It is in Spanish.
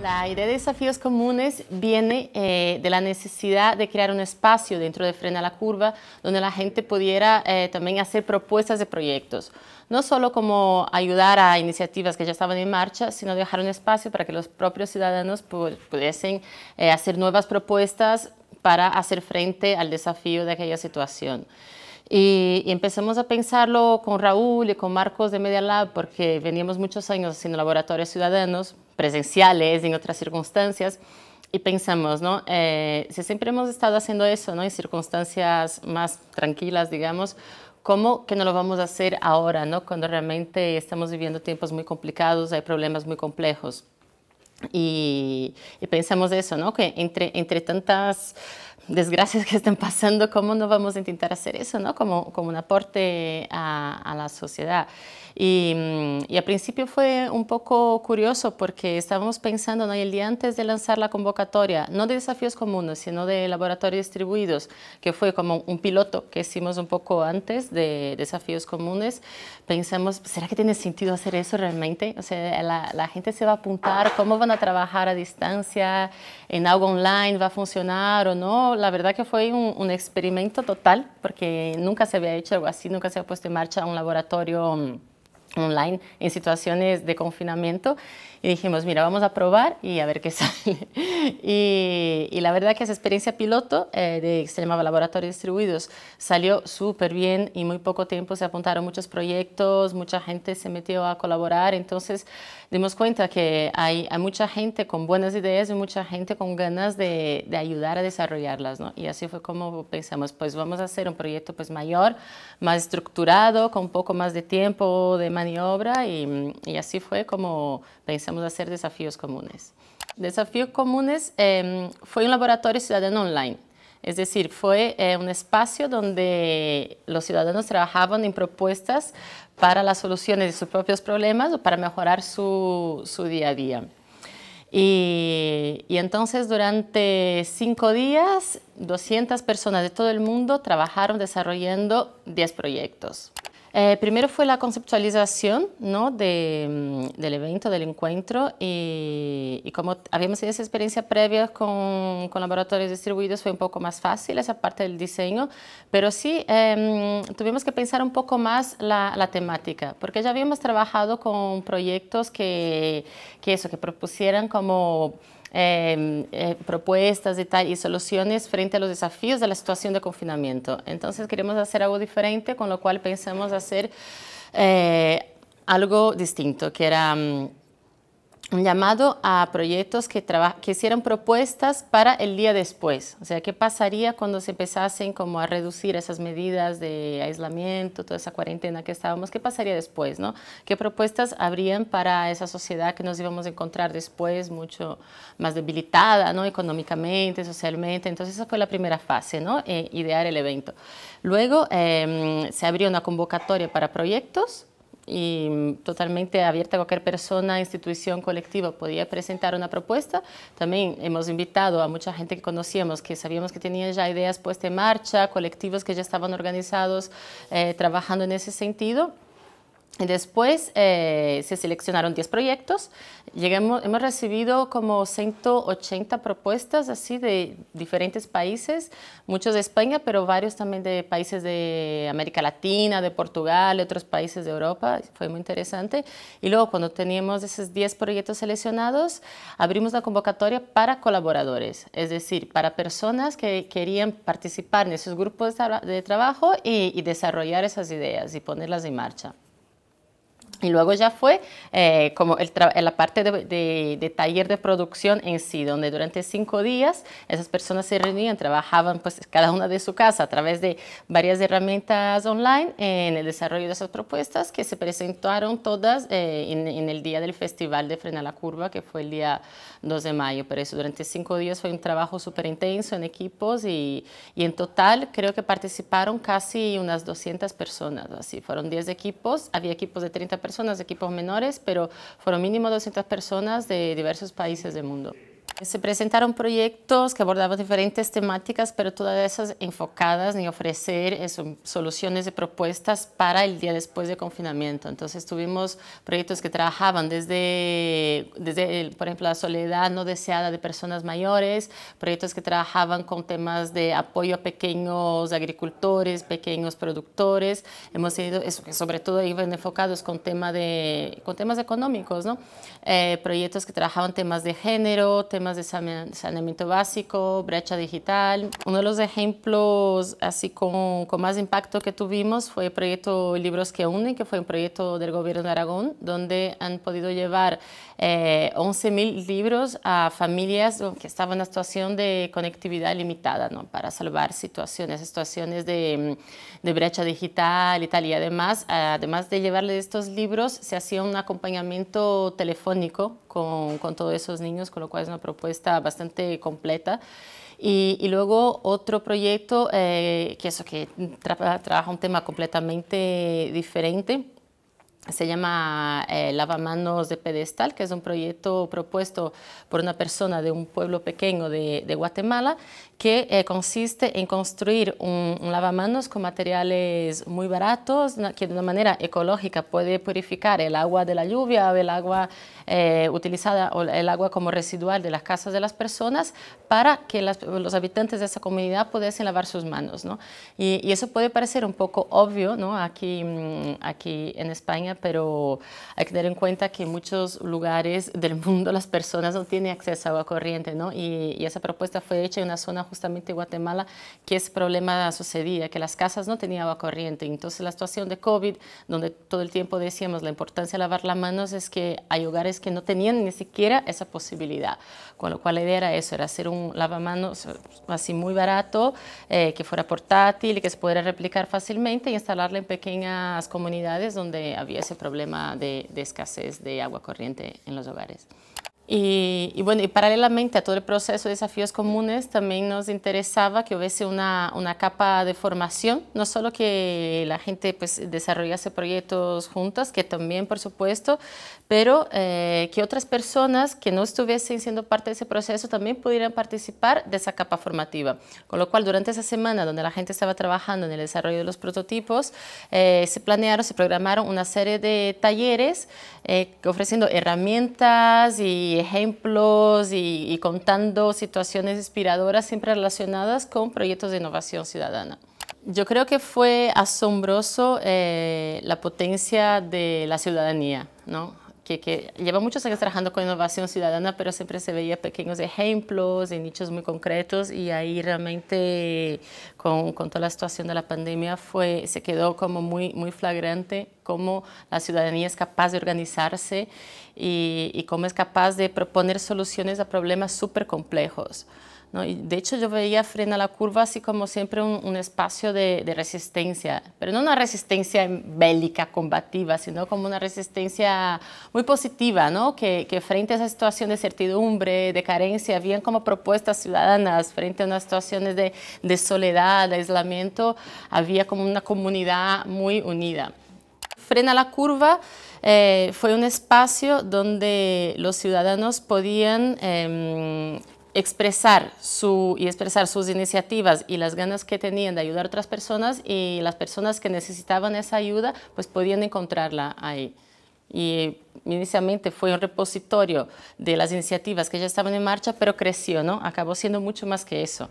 La idea de desafíos comunes viene eh, de la necesidad de crear un espacio dentro de Frena la Curva donde la gente pudiera eh, también hacer propuestas de proyectos. No solo como ayudar a iniciativas que ya estaban en marcha, sino dejar un espacio para que los propios ciudadanos pudiesen eh, hacer nuevas propuestas para hacer frente al desafío de aquella situación. Y, y, empezamos a pensarlo con Raúl y con Marcos de Media Lab porque veníamos muchos años haciendo laboratorios ciudadanos presenciales, en otras circunstancias, y pensamos, ¿no? Eh, si siempre hemos estado haciendo eso, ¿no? En circunstancias más tranquilas, digamos, ¿cómo que no lo vamos a hacer ahora, ¿no? Cuando realmente estamos viviendo tiempos muy complicados, hay problemas muy complejos. Y, y pensamos eso, ¿no? Que entre, entre tantas desgracias que están pasando, ¿cómo no vamos a intentar hacer eso ¿no? como, como un aporte a, la sociedad? Y, al principio fue un poco curioso porque estábamos pensando, ¿no? el día antes de lanzar la convocatoria, no de desafíos comunes, sino de laboratorios distribuidos, que fue como un piloto que hicimos un poco antes de desafíos comunes, pensamos, ¿será que tiene sentido hacer eso realmente? O sea, la, la gente se va a apuntar, ¿cómo van a trabajar a distancia? ¿En algo online va a funcionar o no? la verdad que fue un, experimento total, porque nunca se había hecho algo así, nunca se había puesto en marcha un laboratorio mm, online en situaciones de confinamiento y dijimos, mira, vamos a probar y a ver qué sale. y, la verdad que esa experiencia piloto eh, de, se llamaba Laboratorios Distribuidos, salió súper bien y muy poco tiempo se apuntaron muchos proyectos, mucha gente se metió a colaborar, entonces dimos cuenta que hay, mucha gente con buenas ideas y mucha gente con ganas de, ayudar a desarrollarlas, ¿no? Y así fue como pensamos, pues vamos a hacer un proyecto pues mayor, más estructurado, con un poco más de tiempo, de maniobra y, y así fue como pensamos hacer desafíos comunes. Desafíos comunes em, fue un laboratorio ciudadano online. Es decir, fue eh, un espacio donde los ciudadanos trabajaban en propuestas para las soluciones de sus propios problemas o para mejorar su, su día a día. Y, y, entonces durante cinco días, 200 personas de todo el mundo trabajaron desarrollando 10 proyectos. Eh, primero fue la conceptualización ¿no? Mm, del evento, del encuentro, y, como habíamos tenido esa experiencia previa con, laboratorios distribuidos, fue un poco más fácil esa parte del diseño, pero sí em, tuvimos que pensar un poco más la, temática, porque ya habíamos trabajado con proyectos que, que eso, que propusieran como Em, eh, propuestas y, y soluciones frente a los desafíos de la situación de confinamiento. Entonces queremos hacer algo diferente, con lo cual pensamos hacer eh, algo distinto, que era... Mm, un llamado a proyectos que, que hicieran propuestas para el día después. O sea, ¿qué pasaría cuando se empezasen como a reducir esas medidas de aislamiento, toda esa cuarentena que estábamos? ¿Qué pasaría después? No? ¿Qué propuestas habrían para esa sociedad que nos íbamos a encontrar después, mucho más debilitada ¿no? económicamente, socialmente? Entonces esa fue la primera fase, ¿no? Eh, idear el evento. Luego em, se abrió una convocatoria para proyectos y mm, totalmente abierta a cualquier persona, institución, colectivo, podía presentar una propuesta. También hemos invitado a mucha gente que conocíamos, que sabíamos que tenían ya ideas puestas en marcha, colectivos que ya estaban organizados eh, trabajando en ese sentido. Después eh, se seleccionaron 10 proyectos. Llegamos, hemos recibido como 180 propuestas así de diferentes países, muchos de España, pero varios también de países de América Latina, de Portugal, de otros países de Europa. Fue muy interesante. Y luego cuando teníamos esos 10 proyectos seleccionados, abrimos la convocatoria para colaboradores, es decir, para personas que querían participar en esos grupos de, trabajo y desarrollar esas ideas y ponerlas en marcha. Y luego ya fue eh, como la parte de, taller de producción en sí, donde durante cinco días esas personas se reunían, trabajaban pues cada una de su casa a través de varias herramientas online en el desarrollo de esas propuestas que se presentaron todas eh, en, el día del festival de Frena la Curva, que fue el día 2 de mayo. Pero eso durante cinco días fue un trabajo súper intenso en equipos y, y, en total creo que participaron casi unas 200 personas, así fueron 10 equipos, había equipos de 30 personas personas de equipos menores, pero fueron mínimo 200 personas de diversos países del mundo. Se presentaron proyectos que abordaban diferentes temáticas, pero todas esas enfocadas en ofrecer eh, soluciones de propuestas para el día después del confinamiento. Entonces tuvimos proyectos que trabajaban desde, desde por ejemplo, la soledad no deseada de personas mayores, proyectos que trabajaban con temas de apoyo a pequeños agricultores, pequeños productores. Hemos tenido, sobre todo iban enfocados con, tema de, temas económicos, ¿no? Eh, proyectos que trabajaban temas de género, temas de saneamiento básico, brecha digital. Uno de los ejemplos así con, más impacto que tuvimos fue el proyecto Libros que Unen, que fue un proyecto del gobierno de Aragón, donde han podido llevar 11.000 eh, libros a familias que estaban en una situación de conectividad limitada, ¿no? para salvar situaciones, situaciones de, brecha digital y tal. Y además, además de llevarle estos libros, se hacía un acompañamiento telefónico con, todos esos niños, con lo cual es una propuesta bastante completa. Y, luego otro proyecto eh, que eso que trabaja un tema completamente diferente se llama eh, Lavamanos de Pedestal, que es un proyecto propuesto por una persona de un pueblo pequeño de, Guatemala, que eh, consiste en construir un, lavamanos con materiales muy baratos, que de una manera ecológica puede purificar el agua de la lluvia o el agua eh, utilizada, o el agua como residual de las casas de las personas, para que los habitantes de esa comunidad pudiesen lavar sus manos. Y, y, eso puede parecer un poco obvio ¿no? aquí, mm, aquí en España, pero hay que tener en cuenta que en muchos lugares del mundo las personas no tienen acceso a agua corriente, ¿no? Y, esa propuesta fue hecha en una zona justamente de Guatemala que ese problema sucedía, que las casas no tenían agua corriente. Entonces la situación de COVID, donde todo el tiempo decíamos la importancia de lavar las manos, es que hay hogares que no tenían ni siquiera esa posibilidad. Con lo cual la idea era eso, era hacer un lavamanos así muy barato, eh, que fuera portátil y que se pudiera replicar fácilmente y instalarlo en pequeñas comunidades donde había ese problema de, escasez de agua corriente en los hogares. Y, bueno, y paralelamente a todo el proceso de desafíos comunes, también nos interesaba que hubiese una, una capa de formación, no solo que la gente pues, desarrollase proyectos juntas, que también, por supuesto, pero eh, que otras personas que no estuviesen siendo parte de ese proceso también pudieran participar de esa capa formativa. Con lo cual, durante esa semana donde la gente estaba trabajando en el desarrollo de los prototipos, eh, se planearon, se programaron una serie de talleres eh, ofreciendo herramientas y ejemplos y, contando situaciones inspiradoras siempre relacionadas con proyectos de innovación ciudadana. Yo creo que fue asombroso eh, la potencia de la ciudadanía, ¿no? que, lleva muchos años trabajando con innovación ciudadana, pero siempre se veía pequeños ejemplos y nichos muy concretos y ahí realmente con, toda la situación de la pandemia fue, se quedó como muy, muy flagrante cómo la ciudadanía es capaz de organizarse y cómo es capaz de proponer soluciones a problemas súper complejos de hecho yo veía frena la curva así como siempre un, espacio de, resistencia, pero no una resistencia bélica, combativa, sino como una resistencia muy positiva, que, frente a esa situación de certidumbre, de carencia, había como propuestas ciudadanas, frente a unas situaciones de, soledad, de aislamiento, había como una comunidad muy unida. Frena la curva eh, fue un espacio donde los ciudadanos podían em, expresar su, y expresar sus iniciativas y las ganas que tenían de ayudar a otras personas y las personas que necesitaban esa ayuda pues podían encontrarla ahí. Y inicialmente fue un repositorio de las iniciativas que ya estaban en marcha, pero creció, ¿no? Acabó siendo mucho más que eso.